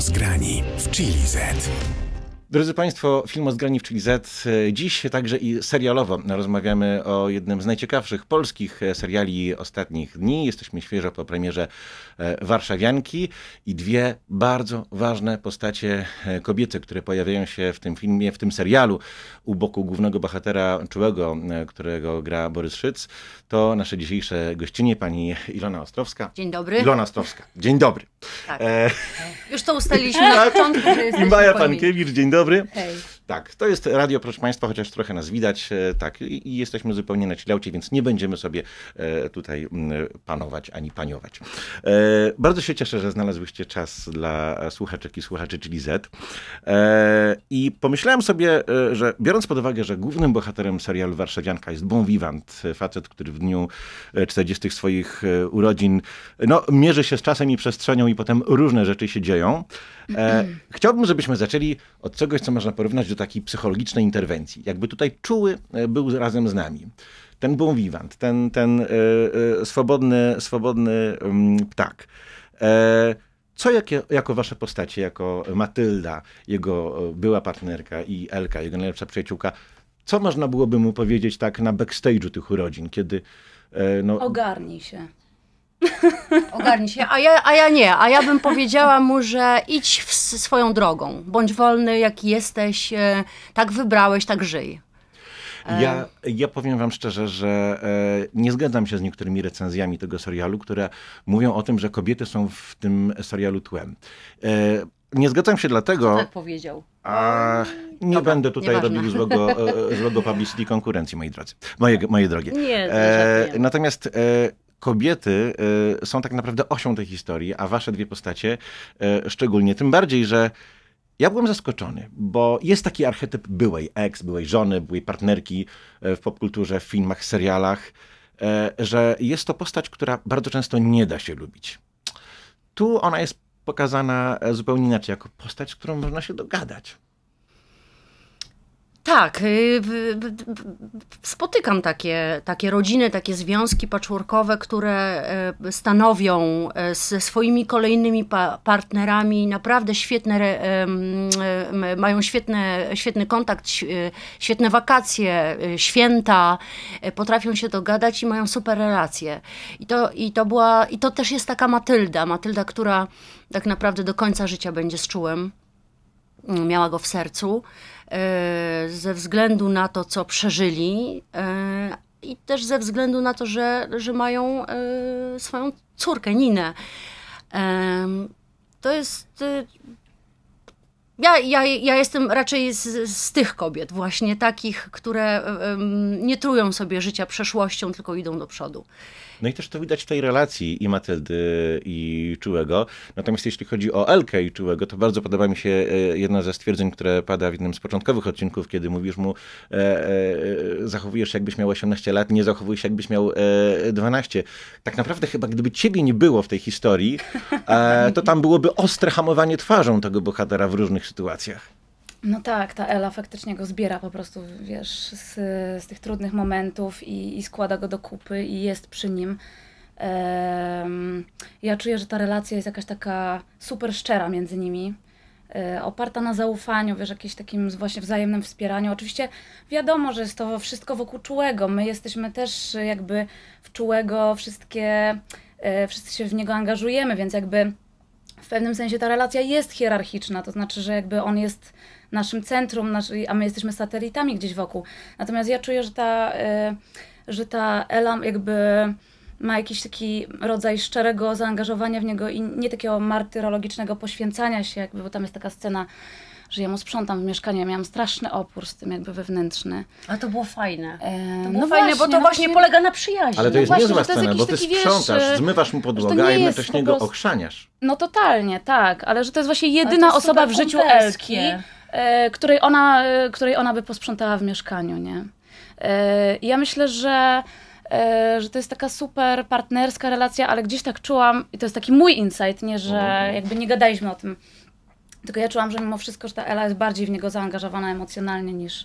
zgrani w Chili Z. Drodzy Państwo, film o czyli Z. Dziś także i serialowo rozmawiamy o jednym z najciekawszych polskich seriali ostatnich dni. Jesteśmy świeżo po premierze e, Warszawianki i dwie bardzo ważne postacie e, kobiety, które pojawiają się w tym filmie, w tym serialu u boku głównego bohatera czułego, e, którego gra Borys Szyc, to nasze dzisiejsze gościnie, pani Ilona Ostrowska. Dzień dobry. Ilona Ostrowska. Dzień dobry. Tak. E... Już to ustaliliśmy na początku, że I Maja Pankiewicz, dzień dobry dobry. Hej. Tak, to jest radio, proszę Państwa, chociaż trochę nas widać, e, tak, i, i jesteśmy zupełnie na cilaucie, więc nie będziemy sobie e, tutaj panować ani paniować. E, bardzo się cieszę, że znalazłyście czas dla słuchaczek i słuchaczy, czyli Z. E, I pomyślałem sobie, e, że biorąc pod uwagę, że głównym bohaterem serialu Warszawianka jest bon vivant, e, facet, który w dniu 40 swoich urodzin, no, mierzy się z czasem i przestrzenią i potem różne rzeczy się dzieją, E, chciałbym, żebyśmy zaczęli od czegoś, co można porównać do takiej psychologicznej interwencji. Jakby tutaj czuły e, był razem z nami. Ten bon vivant, ten, ten e, e, swobodny, swobodny mm, ptak. E, co jakie, jako wasze postacie, jako Matylda, jego e, była partnerka i Elka, jego najlepsza przyjaciółka, co można byłoby mu powiedzieć tak na backstage'u tych urodzin, kiedy... No, Ogarnij się. Ogarnij się. A ja, a ja nie, a ja bym powiedziała mu, że idź w, swoją drogą. Bądź wolny, jaki jesteś, e, tak wybrałeś, tak żyj. E. Ja, ja powiem wam szczerze, że e, nie zgadzam się z niektórymi recenzjami tego serialu, które mówią o tym, że kobiety są w tym serialu tłem. Nie zgadzam się dlatego. Tak powiedział. A nie Dobra, będę tutaj robił złego, złego publicity konkurencji, moi drodzy. Moje, moje drogie. Nie, e, natomiast e, kobiety y, są tak naprawdę osią tej historii, a wasze dwie postacie y, szczególnie. Tym bardziej, że ja byłem zaskoczony, bo jest taki archetyp byłej ex, byłej żony, byłej partnerki y, w popkulturze, w filmach, serialach, że jest to postać, która bardzo często nie da się lubić. Tu ona jest pokazana e, zupełnie inaczej, jako postać, z którą można się dogadać. Tak, y, spotykam takie, takie rodziny, takie związki patchworkowe, które e, stanowią e, ze swoimi kolejnymi partnerami naprawdę świetne, mają świetne, świetny kontakt, e, świetne wakacje, święta, potrafią się dogadać i mają super relacje. I to, i to, była, i to też jest taka Matylda, Matylda, która tak naprawdę do końca życia będzie z czułem, mm, miała go w sercu E, ze względu na to, co przeżyli e, i też ze względu na to, że, że mają e, swoją córkę, Ninę. To jest ja, ja, ja jestem raczej z, z tych kobiet, właśnie takich, które um, nie trują sobie życia przeszłością, tylko idą do przodu. No i też to widać w tej relacji i Matyldy i Czułego. Natomiast jeśli chodzi o Elkę i Czułego, to bardzo podoba mi się e, jedno ze stwierdzeń, które pada w jednym z początkowych odcinków, kiedy mówisz mu e, e, zachowujesz się jakbyś miał 18 lat, nie zachowujesz się jakbyś miał e, 12. Tak naprawdę chyba gdyby ciebie nie było w tej historii, e, to tam byłoby ostre hamowanie twarzą tego bohatera w różnych sytuacjach. No tak, ta Ela faktycznie go zbiera po prostu, wiesz, z, z tych trudnych momentów i, i, składa go do kupy i jest przy nim. Um, ja czuję, że ta relacja jest jakaś taka super szczera między nimi e, oparta na zaufaniu, wiesz, jakimś takim właśnie wzajemnym wspieraniu. Oczywiście wiadomo, że jest to wszystko wokół czułego. My jesteśmy też jakby w czułego, wszystkie, e, wszyscy się w niego angażujemy, więc jakby w pewnym sensie ta relacja jest hierarchiczna, to znaczy, że jakby on jest naszym centrum, a my jesteśmy satelitami gdzieś wokół. Natomiast ja czuję, że ta, e, że ta Elam jakby ma jakiś taki rodzaj szczerego zaangażowania w niego i nie takiego martyrologicznego poświęcania się, jakby, bo tam jest taka scena, że ja mu sprzątam w mieszkaniu. Ja miałam straszny opór z tym jakby wewnętrzny. A to było fajne. E, to było no fajne, właśnie, bo to no właśnie polega na przyjaźni. Ale to no jest no niezła scena, bo ty sprzątasz, wiesz, zmywasz mu podłogę, a jednocześnie go prostu... okrzaniasz. No totalnie, tak. Ale że to jest właśnie jedyna jest osoba w życiu Elki, e, której, ona, e, której ona by posprzątała w mieszkaniu, nie? ja myślę, że że to jest taka super partnerska relacja, ale gdzieś tak czułam, i to jest taki mój insight, nie, że mhm. jakby nie gadaliśmy o tym tylko ja czułam, że mimo wszystko, że ta Ela jest bardziej w niego zaangażowana emocjonalnie niż,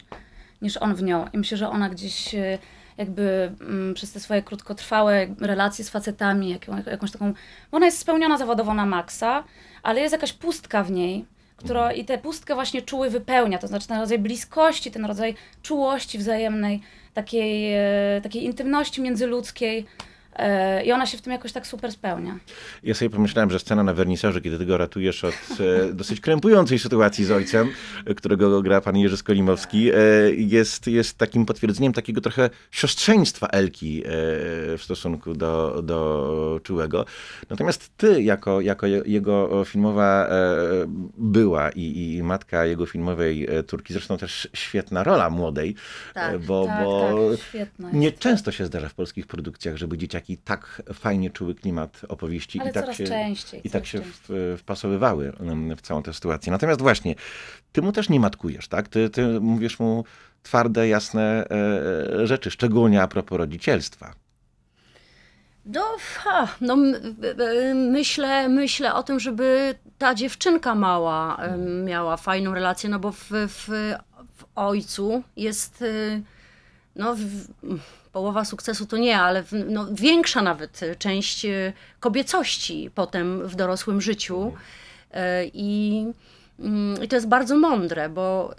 niż on w nią. I myślę, że ona gdzieś e, jakby mm, przez te swoje krótkotrwałe relacje z facetami, jakąś taką. Bo ona jest spełniona zawodowo na maksa, ale jest jakaś pustka w niej, która mhm. i tę pustkę właśnie czuły wypełnia. To znaczy ten rodzaj bliskości, ten rodzaj czułości wzajemnej, takiej, e, takiej intymności międzyludzkiej E, I ona się w tym jakoś tak super spełnia. Ja sobie pomyślałem, że scena na wernisażu, kiedy ty go ratujesz od e, dosyć krępującej sytuacji z ojcem, którego gra pan Jerzy Skolimowski, e, jest, jest takim potwierdzeniem takiego trochę siostrzeństwa Elki w stosunku do, do Czułego. Natomiast ty, jako, jako jego filmowa była i, i matka jego filmowej córki, zresztą też świetna rola młodej, tak, bo, tak, bo tak, nie tak. często się zdarza w polskich produkcjach, żeby dzieciaki i tak fajnie czuły klimat opowieści Ale i tak się, częściej, i tak się w, wpasowywały w całą tę sytuację. Natomiast właśnie, ty mu też nie matkujesz, tak? Ty, ty mówisz mu twarde, jasne e, e rzeczy, szczególnie a propos rodzicielstwa. No, ha, no myślę, myślę o tym, żeby ta dziewczynka mała miała fajną relację, no bo w, w, w ojcu jest y, no, w, połowa sukcesu to nie, ale no, większa nawet część y, kobiecości potem w dorosłym życiu. Mhm. E, I, mm, I, to jest bardzo mądre, bo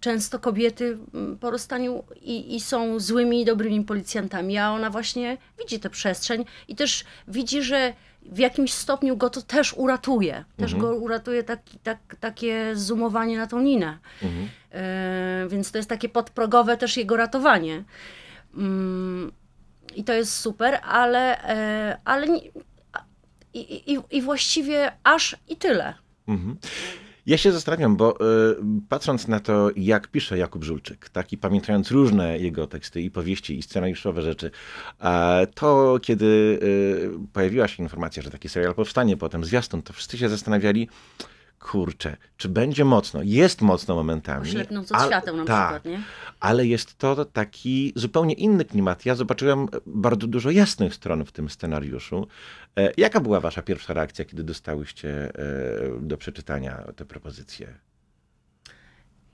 często kobiety mm, po rozstaniu i, i są złymi i dobrymi policjantami, a ona właśnie widzi tę przestrzeń i też widzi, że w jakimś stopniu go to też uratuje. Też mhm. go uratuje taki, tak, takie zoomowanie na tą ninę. Mhm. E, więc to jest takie podprogowe też jego ratowanie. Mm, I to jest super, ale, e, ale i, i, i właściwie aż i tyle. Mhm. Ja się zastanawiam, bo y, patrząc na to, jak pisze Jakub Żulczyk, tak, i pamiętając różne jego teksty i powieści, i scenariuszowe rzeczy, a to kiedy y, pojawiła się informacja, że taki serial powstanie, potem zwiastun, to wszyscy się zastanawiali, kurczę, czy będzie mocno? Jest mocno momentami. Oślepnąc od świateł na ta, przykład, nie? Ale jest to taki zupełnie inny klimat. Ja zobaczyłem bardzo dużo jasnych stron w tym scenariuszu. E, jaka była wasza pierwsza reakcja, kiedy dostałyście e, do przeczytania te propozycje?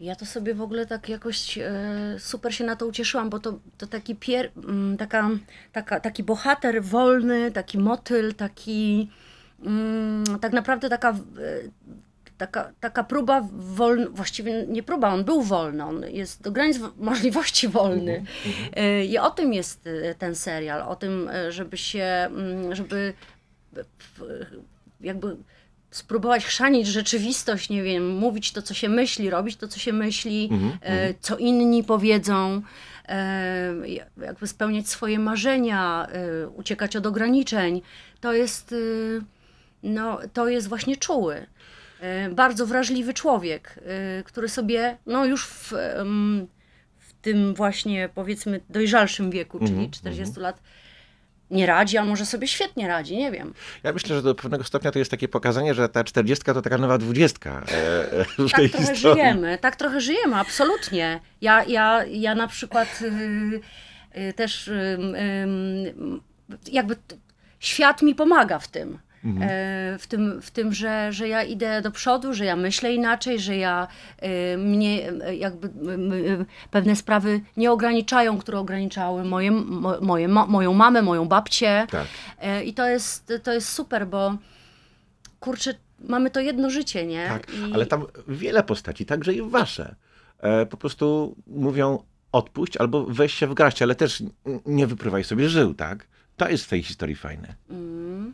Ja to sobie w ogóle tak jakoś e, super się na to ucieszyłam, bo to, to taki, pier, mm, taka, taka, taki bohater wolny, taki motyl, taki... Mm, tak naprawdę taka taka, taka próba wolna, właściwie nie próba, on był wolny, on jest do granic możliwości wolny. Mhm, mhm. Y, I o tym jest y, ten serial, o tym, y, żeby się, mm, żeby jakby spróbować chrzanić rzeczywistość, nie wiem, mówić to, co się myśli, robić to, co się myśli, mhm, co inni powiedzą, jakby spełniać swoje marzenia, uciekać od ograniczeń. To jest, no, to jest właśnie czuły. E, bardzo wrażliwy człowiek, e, który sobie no już w, w tym właśnie powiedzmy dojrzalszym wieku, czyli 40 mhm, mhm. lat, nie radzi, a może sobie świetnie radzi, nie wiem. Ja myślę, że do pewnego stopnia to jest takie pokazanie, że ta 40 to taka nowa dwudziestka. E, e tak trochę historii. żyjemy, tak trochę żyjemy, absolutnie. Ja, ja, ja na przykład y, y, też y, jakby świat mi pomaga w tym. Mhm. E, w tym, w tym że, że ja idę do przodu, że ja myślę inaczej, że ja e, mnie e, jakby pewne sprawy nie ograniczają, które ograniczały moje, moje, moją mamę, moją babcię. Tak. I to jest, to jest super, bo kurczę, mamy to jedno życie, nie? Tak, I... ale tam wiele postaci, także i wasze, po prostu mówią odpuść albo weź się w garść, ale też nie wyprywaj sobie żył, tak? To jest w tej historii fajne. Mm.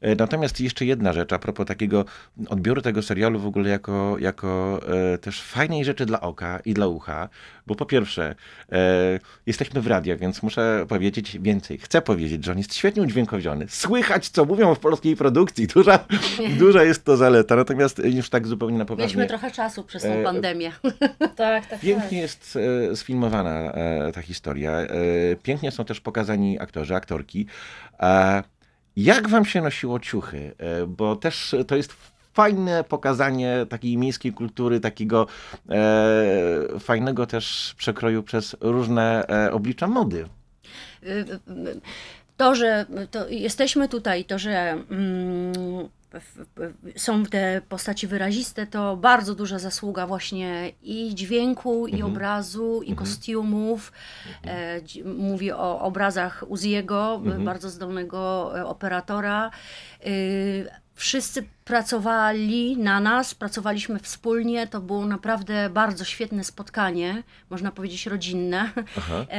E, natomiast jeszcze jedna rzecz a propos takiego odbioru tego serialu w ogóle jako, jako e, też fajnej rzeczy dla oka i dla ucha, bo po pierwsze e, jesteśmy w radio, więc muszę powiedzieć więcej. Chcę powiedzieć, że on jest świetnie udźwiękowiony. Słychać, co mówią w polskiej produkcji. Duża, duża jest to zaleta. Natomiast już tak zupełnie na poważnie. Mieliśmy trochę czasu przez tą pandemię. tak, tak. Pięknie tak. jest sfilmowana ta historia. Pięknie są też pokazani aktorzy, aktorki. Jak wam się nosiło ciuchy? E, bo też to jest fajne pokazanie takiej miejskiej kultury, takiego e, fajnego też przekroju przez różne e, oblicza mody. Y, y, y, to, że to jesteśmy tutaj, to, że. Mm są te postaci wyraziste, to bardzo duża zasługa właśnie i dźwięku, i mhm. obrazu, i mhm. kostiumów. Mhm. E, mówię o obrazach Uziego, bardzo zdolnego e, operatora y, Wszyscy pracowali na nas, pracowaliśmy wspólnie. To było naprawdę bardzo świetne spotkanie, można powiedzieć rodzinne. Aha. E,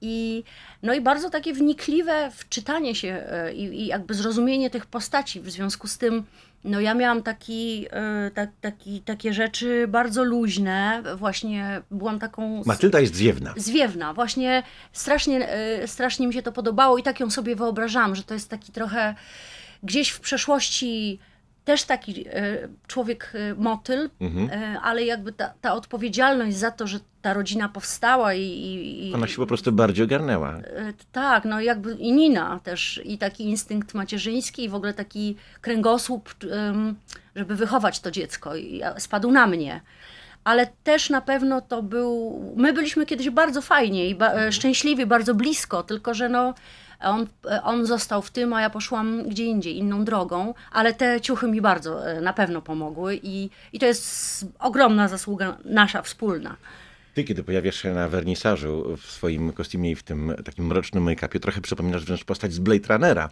I, no i bardzo takie wnikliwe wczytanie się e, i, i, jakby zrozumienie tych postaci. W związku z tym, no ja miałam taki, e, taki, takie rzeczy bardzo luźne. Właśnie byłam taką. Matylda jest zwiewna. Zwiewna, właśnie strasznie, strasznie mi się to podobało i tak ją sobie wyobrażam, że to jest taki trochę Gdzieś w przeszłości też taki e, człowiek e, motyl, mhm. E, ale jakby ta, ta, odpowiedzialność za to, że ta rodzina powstała i, i, Ona się po prostu bardziej ogarnęła. Tak, no jakby i Nina też i taki instynkt macierzyński i w ogóle taki kręgosłup, żeby wychować to dziecko i spadł na mnie. Ale też na pewno to był... My byliśmy kiedyś bardzo fajnie i ba szczęśliwi, bardzo blisko, tylko że no on, on został w tym, a ja poszłam gdzie indziej, inną drogą, ale te ciuchy mi bardzo e, na pewno pomogły i, i to jest ogromna zasługa nasza wspólna. Ty, kiedy pojawiasz się na wernisażu w swoim kostiumie i w tym takim mrocznym make-upie, trochę przypominasz wręcz postać z Blade Runnera.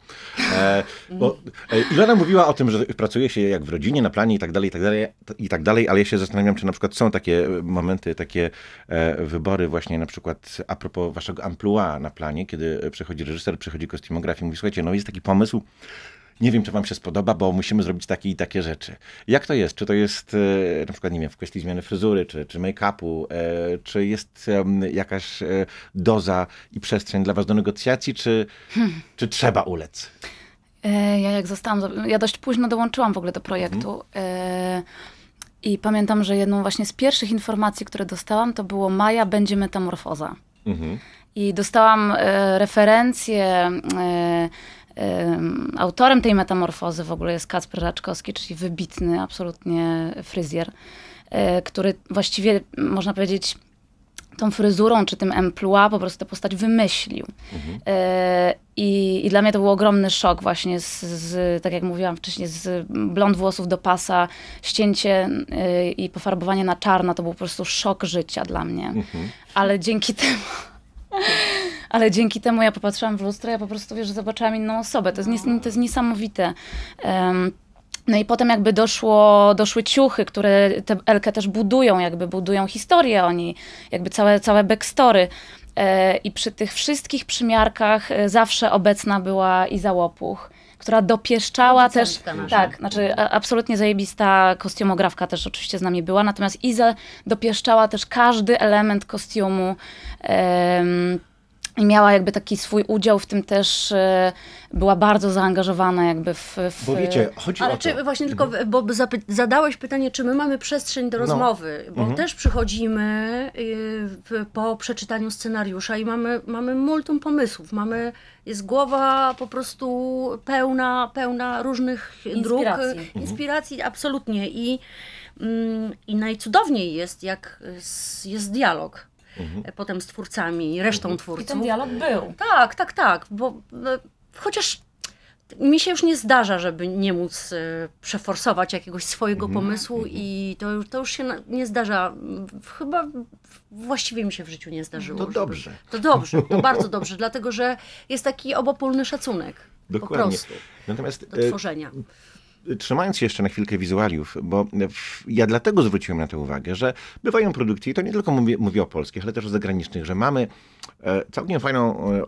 E, bo, e, Ilona mówiła o tym, że pracuje się jak w rodzinie, na planie i tak dalej, i tak dalej, i tak dalej, ale ja się zastanawiam, czy na przykład są takie e, momenty, takie e, wybory właśnie na przykład a propos waszego amplua na planie, kiedy przychodzi reżyser, przychodzi kostiumograf i mówi, słuchajcie, no jest taki pomysł, nie wiem, czy wam się spodoba, bo musimy zrobić takie i takie rzeczy. Jak to jest? Czy to jest e, na przykład, nie wiem, w kwestii zmiany fryzury, czy, czy make-upu, e, czy jest jakaś e, doza i przestrzeń dla was do negocjacji, czy, hmm. czy trzeba ulec? Ja jak zostałam, ja dość późno dołączyłam w ogóle do projektu. Mhm. I pamiętam, że jedną właśnie z pierwszych informacji, które dostałam, to było Maja będzie metamorfoza. Mhm. I dostałam referencję Autorem tej metamorfozy w ogóle jest Kacper Raczkowski, czyli wybitny absolutnie fryzjer, e, który właściwie można powiedzieć tą fryzurą czy tym emploi po prostu tę postać wymyślił. Mhm. E, I, I, dla mnie to był ogromny szok właśnie z, z, tak jak mówiłam wcześniej, z blond włosów do pasa, ścięcie e, i pofarbowanie na czarno, to był po prostu szok życia dla mnie. Mhm. Ale dzięki temu ale dzięki temu ja popatrzyłam w lustro, ja po prostu wiesz, zobaczyłam inną osobę. To jest, to jest niesamowite. Um, no i potem jakby doszło, doszły ciuchy, które tę Elkę też budują, jakby budują historię o niej, jakby całe, całe backstory. E, I przy tych wszystkich przymiarkach e, zawsze obecna była Iza Łopuch która dopieszczała też. Tak, znaczy e, absolutnie zajebista kostiumografka też oczywiście z nami była, natomiast Iza dopieszczała też każdy element kostiumu. I miała jakby taki swój udział w tym też, e, była bardzo zaangażowana jakby w... w... Bo wiecie, chodzi Ale o czy to. właśnie tylko, bo zadałeś pytanie, czy my mamy przestrzeń do no. rozmowy, no. bo mhm. też przychodzimy y, po przeczytaniu scenariusza i mamy, mamy multum pomysłów, mamy, jest głowa po prostu pełna, pełna różnych inspiracji. dróg, y, mhm. inspiracji absolutnie i, mm, i najcudowniej jest, jak jest dialog mhm. E, potem z twórcami, resztą twórców. Mhm. I ten dialog był. Tak, tak, tak, bo no, chociaż mi się już nie zdarza, żeby nie móc e, przeforsować jakiegoś swojego mhm. pomysłu mhm. i to, to już się nie zdarza. Chyba właściwie mi się w życiu nie zdarzyło. To żeby, dobrze. To dobrze, to bardzo dobrze, dlatego że jest taki obopólny szacunek. Dokładnie. Po prostu. Natomiast do e, tworzenia trzymając się jeszcze na chwilkę wizualiów, bo ja dlatego zwróciłem na to uwagę, że bywają produkcje, i to nie tylko mówię, mówię o polskich, ale też o zagranicznych, że mamy e, całkiem fajną e, e,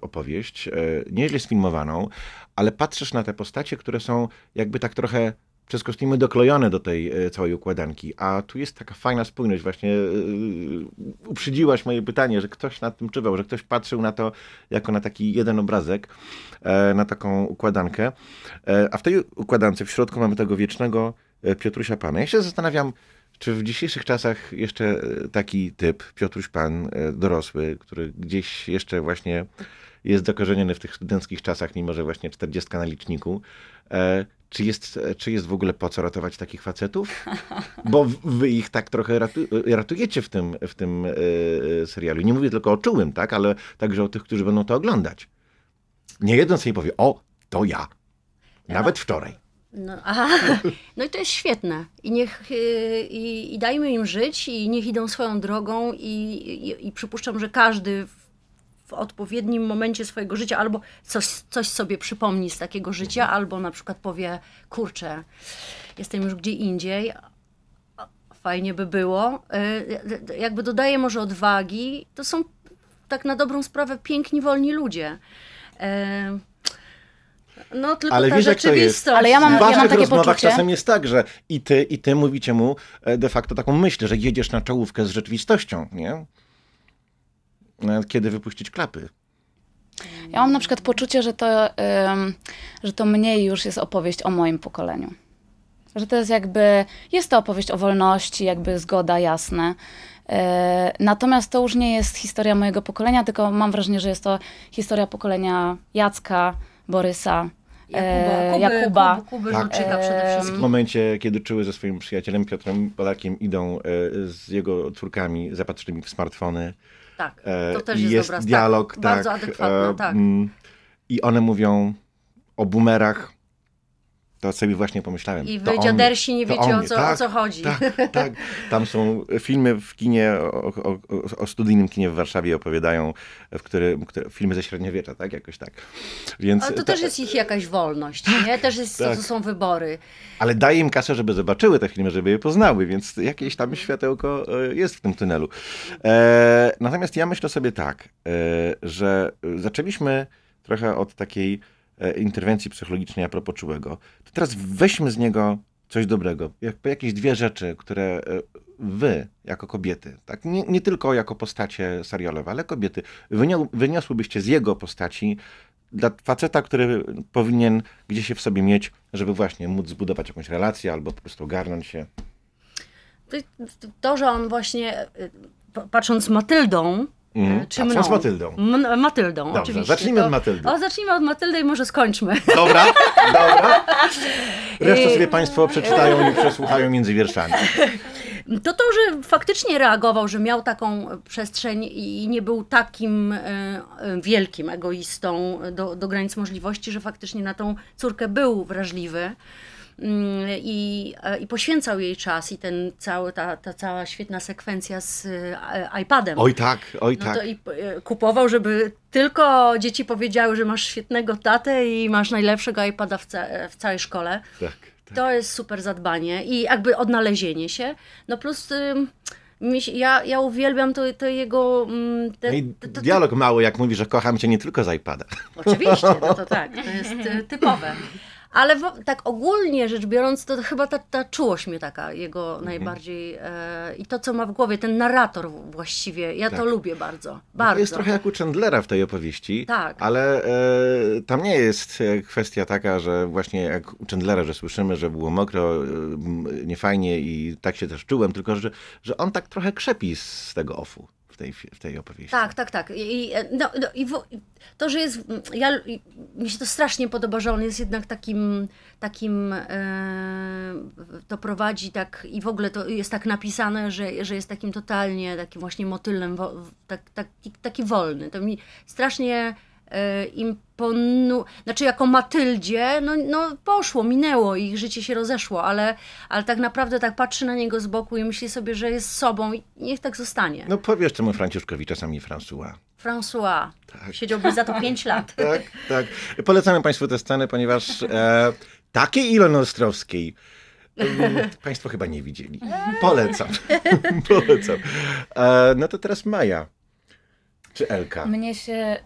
opowieść, nieźle sfilmowaną, ale patrzysz na te postacie, które są jakby tak trochę przez kostiumy doklejone do tej e, całej układanki. A tu jest taka fajna spójność. Właśnie e, e, uprzedziłaś moje pytanie, że ktoś nad tym czuwał, że ktoś patrzył na to jako na taki jeden obrazek, na taką układankę. A w tej układance w środku mamy tego wiecznego Piotrusia Pana. Ja się zastanawiam, czy w dzisiejszych czasach jeszcze taki typ, Piotruś Pan, dorosły, który gdzieś jeszcze właśnie jest zakorzeniony w tych studenckich czasach, mimo że właśnie 40 na liczniku, czy jest, czy jest w ogóle po co ratować takich facetów? Bo wy ich tak trochę ratu, ratujecie w tym, w tym yy, serialu. Nie mówię tylko o czułym, tak? ale także o tych, którzy będą to oglądać. Nie jeden sobie powie, o, to ja. Nawet no- wczoraj. No, aha. no i to jest świetne. I, niech, e, i, i dajmy im żyć, i niech idą swoją drogą, i, i, i przypuszczam, że każdy w odpowiednim momencie swojego życia, albo coś, coś sobie przypomni z takiego życia, albo na przykład powie, kurczę, jestem już gdzie indziej, fajnie by było. Y, jakby dodaje może odwagi, to są tak na dobrą sprawę piękni, wolni ludzie. Y, no, tylko ale ta wiesz, jak to jest. Ale ja mam, w waszych ja mam takie rozmowach poczucie. czasem jest tak, że i ty, i ty mówicie mu e, de facto taką myśl, że jedziesz na czołówkę z rzeczywistością, nie? E, kiedy wypuścić klapy. Ja mam na przykład poczucie, że to, że to mniej już jest opowieść o moim pokoleniu. Że to jest jakby, jest to opowieść o wolności, jakby zgoda, jasne. E, natomiast to już nie jest historia mojego pokolenia, tylko mam wrażenie, że jest to historia pokolenia Jacka, Borysa, E, Jakuba, Kuby, Jakuba. tak. przede e, wszystkim. W momencie, kiedy czuły ze swoim przyjacielem Piotrem Polakiem idą e, z jego córkami zapatrzonymi w smartfony. Tak, to też jest, jest dobra, dialog, tak, tak, bardzo adekwatny, tak. I one mówią o boomerach, to sobie właśnie pomyślałem. I wy Dersi, nie wiecie o co, tak, o co chodzi. Tak, tak. Tam są filmy w kinie, o, o, o studyjnym kinie w Warszawie opowiadają, w którym, które, filmy ze średniowiecza, tak? Jakoś tak. Więc, Ale to ta, też jest ich jakaś wolność, tak, nie? Też jest, tak. to są wybory. Ale daje im kasę, żeby zobaczyły te filmy, żeby je poznały, więc jakieś tam mhm. światełko e, jest w tym tunelu. E, natomiast ja myślę sobie tak, e, że zaczęliśmy trochę od takiej E, interwencji psychologicznej a propos czułego, to teraz weźmy z niego coś dobrego, jak, jakieś dwie rzeczy, które e, wy, jako kobiety, tak? nie, nie tylko jako postacie serialowe, ale kobiety, wynią, wyniosłybyście z jego postaci dla faceta, który powinien gdzieś się w sobie mieć, żeby właśnie móc zbudować jakąś relację albo po prostu garnąć się. To, to że on właśnie, e, patrząc Matyldą, Mm. Czy z Matyldą. M Matyldą, Dobrze, oczywiście. Zacznijmy to... od Matyldy. O, zacznijmy od Matyldy i może skończmy. Dobra, dobra. Resztę sobie Państwo przeczytają i przesłuchają między wierszami. To to, że faktycznie reagował, że miał taką przestrzeń i nie był takim e, e, wielkim egoistą do, do granic możliwości, że faktycznie na tą córkę był wrażliwy i, e, i poświęcał jej czas i ten cały, ta, ta cała świetna sekwencja z e, iPadem. Oj tak, oj no tak. To i e, kupował, żeby tylko dzieci powiedziały, że masz świetnego tatę i masz najlepszego iPada w, ca w całej szkole. Tak, tak. To jest super zadbanie i jakby odnalezienie się. No plus... ja, ja uwielbiam to, to jego. Mm, no te, te, te, dialog mały, jak mówi, że kocham cię nie tylko z iPada. Oczywiście, no to tak, to jest typowe. Ale w, tak ogólnie rzecz biorąc, to chyba ta, ta czułość mnie taka, jego mhm. najbardziej e, i to, co ma w głowie, ten narrator właściwie, ja tak. to lubię bardzo, bardzo. To jest trochę jak u Chandlera w tej opowieści, tak. ale e, tam nie jest e, kwestia taka, że właśnie jak u Chandlera, że słyszymy, że było mokro, e, niefajnie i tak się też czułem, tylko że, że on tak trochę krzepi z tego ofu w tej, w tej opowieści. Tak, tak, tak. I, e, no, no, i to, że jest. Ja, mi się to strasznie podoba, że on jest jednak takim. takim e, to prowadzi tak i w ogóle to jest tak napisane, że, że jest takim totalnie, takim właśnie motylem, tak, tak, taki, taki wolny. To mi strasznie Y, imponu... Znaczy jako Matyldzie, no, no poszło, minęło, ich życie się rozeszło, ale, ale tak naprawdę tak patrzy na niego z boku i myśli sobie, że jest sobą i niech tak zostanie. No powiesz temu Franciszkowi czasami François. François. Tak. Siedziałby za to pięć lat. tak, tak. Polecamy Państwu tę scenę, ponieważ e, takiej Ilony Ostrowskiej e, Państwo chyba nie widzieli. Polecam. Polecam. E, no to teraz Maja. Czy Elka? Mnie się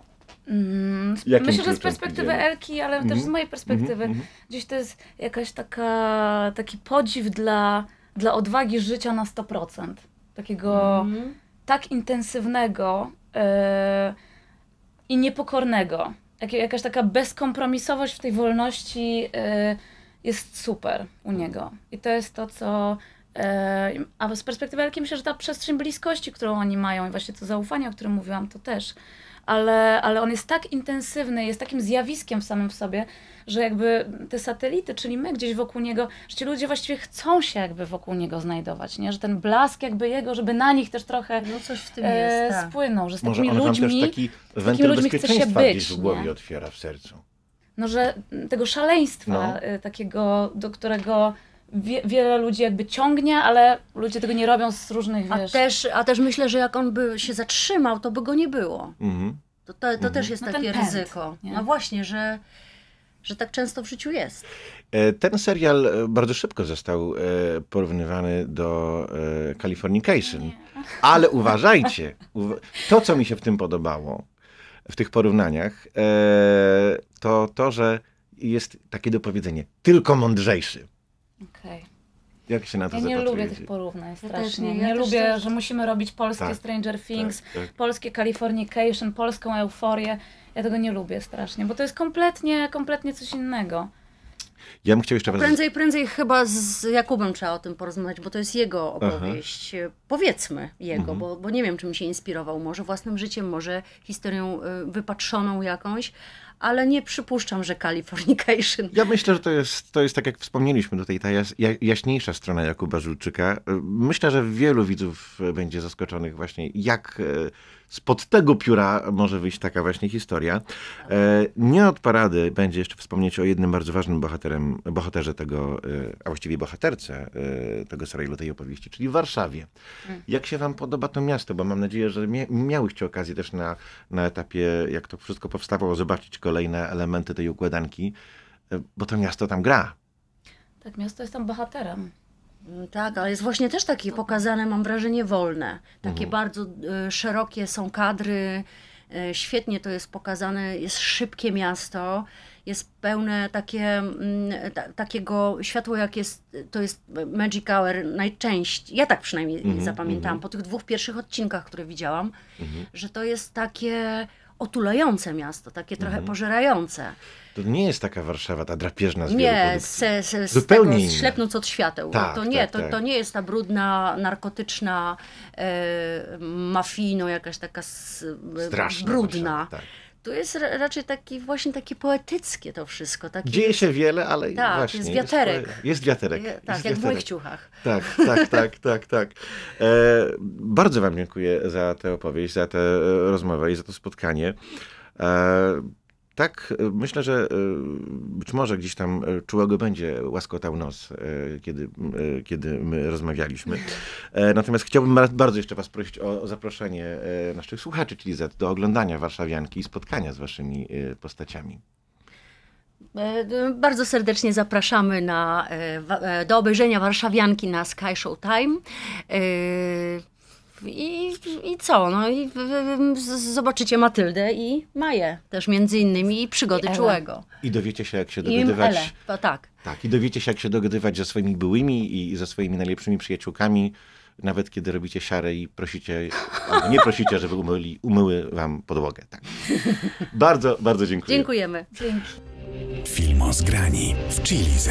Mm, myślę, że z perspektywy Elki, ale mm. też z mhm. mojej perspektywy. Mm -hmm. Gdzieś to jest jakaś taka, taki podziw dla, dla odwagi życia na 100%. Takiego mm. tak intensywnego yy, i niepokornego. Jak, jakaś taka bezkompromisowość w tej wolności yy, jest super u niego. I to jest to, co yy, a z perspektywy Elki myślę, że ta przestrzeń bliskości, którą oni mają i właśnie to zaufanie, o którym mówiłam, to też ale, ale on jest tak intensywny, jest takim zjawiskiem w samym w sobie, że jakby te satelity, czyli my gdzieś wokół niego, że ci ludzie właściwie chcą się jakby wokół niego znajdować, nie? Że ten blask jakby jego, żeby na nich też trochę no coś w tym e, tak. spłynął, że z takimi Może on ludźmi, też taki takimi ludźmi chce się być. w głowie nie? otwiera, w sercu. No, że tego szaleństwa no. E, takiego, do którego wie, wiele ludzi jakby ciągnie, ale ludzie tego nie robią z różnych wiesz. A też, a też myślę, że jak on by się zatrzymał, to by go nie było. Mhm. To, to, to mhm. też jest no takie pęd, ryzyko. Nie? No właśnie, że, że tak często w życiu jest. E, ten serial e, bardzo szybko został e, porównywany do Californication. Ale uważajcie, to co mi się w tym podobało, w tych porównaniach, to to, że jest takie dopowiedzenie, tylko mądrzejszy. Okej. Jak się na to Ja nie lubię tych porównań strasznie. nie, ja też lubię, też- że musimy robić polskie Tak, Stranger tak, Things, tak. polskie Californication, polską euforię. Ja tego nie lubię strasznie, bo to jest kompletnie, kompletnie coś innego. Ja bym chciał jeszcze raz... Prędzej, prędzej chyba z Jakubem trzeba o tym porozmawiać, bo to jest jego opowieść. Powiedzmy jego, Mhm. bo, bo nie wiem, czym się inspirował. Może własnym życiem, może historią y, wypatrzoną jakąś, ale nie przypuszczam, że Californication. Ja myślę, że to jest, to jest tak jak wspomnieliśmy tutaj, ta jaśniejsza strona Jakuba Żulczyka. Myślę, że wielu widzów będzie zaskoczonych właśnie, jak e, Spod tego pióra może wyjść taka właśnie historia. E, Nie od parady będzie jeszcze wspomnieć o jednym bardzo ważnym bohaterem, bohaterze tego, e, a właściwie bohaterce e, tego serialu, tej opowieści, czyli Warszawie. Mm. Jak się wam podoba to miasto? Bo mam nadzieję, że miałyście okazję też na, na etapie, jak to wszystko powstawało, zobaczyć kolejne elementy tej układanki, bo to miasto tam gra. Tak, miasto jest tam bohaterem. Tak, ale jest właśnie też takie pokazane, mam wrażenie, wolne. Takie mhm. bardzo y, szerokie są kadry, y, świetnie to jest pokazane, jest szybkie miasto, jest pełne takie, mm, ta, takiego światła, jak jest, to jest Magic Hour najczęściej, ja tak przynajmniej mhm, zapamiętałam, mhm. po tych dwóch pierwszych odcinkach, które widziałam, mhm. że to jest takie otulające miasto, takie trochę mhm. pożerające. To nie jest taka Warszawa, ta drapieżna z Nie, z, z, Zupełnie tego, z ślepnąc od świateł. No tak, to, nie, tak, to, tak. to nie jest ta brudna, narkotyczna, e, mafijno jakaś taka s, e, Straszna brudna. Warszawa, tak tu jest raczej taki, właśnie takie poetyckie to wszystko. Taki... Dzieje się wiele, ale tak, właśnie. jest wiaterek. Jest, jest tak, wiaterek. Je, tak, jest jak wiaterek. w moich ciuchach. Tak, tak, tak, tak, tak. E, bardzo wam dziękuję za tę opowieść, za tę e, rozmowę i za to spotkanie. E, tak, e, myślę, że e, być może gdzieś tam e, czułego będzie łaskotał nos, kiedy, kiedy my rozmawialiśmy. Natomiast chciałbym bardzo jeszcze was prosić o zaproszenie naszych słuchaczy, czyli Z, do oglądania Warszawianki i spotkania z waszymi postaciami. Bardzo serdecznie zapraszamy na, do obejrzenia Warszawianki na Sky Show Time. I, I co? No i zobaczycie Matyldę i Maję też między innymi i przygody I czułego. I dowiecie się, jak się dogadywać. Ele, to tak. Tak, i dowiecie się, jak się dogadywać ze swoimi byłymi i, ze swoimi najlepszymi przyjaciółkami, nawet kiedy robicie siarę i prosicie, nie prosicie, żeby umyli, umyły wam podłogę. Tak. bardzo, bardzo dziękuję. Dziękujemy. Dzięki. Film o zgrani w Chili Z.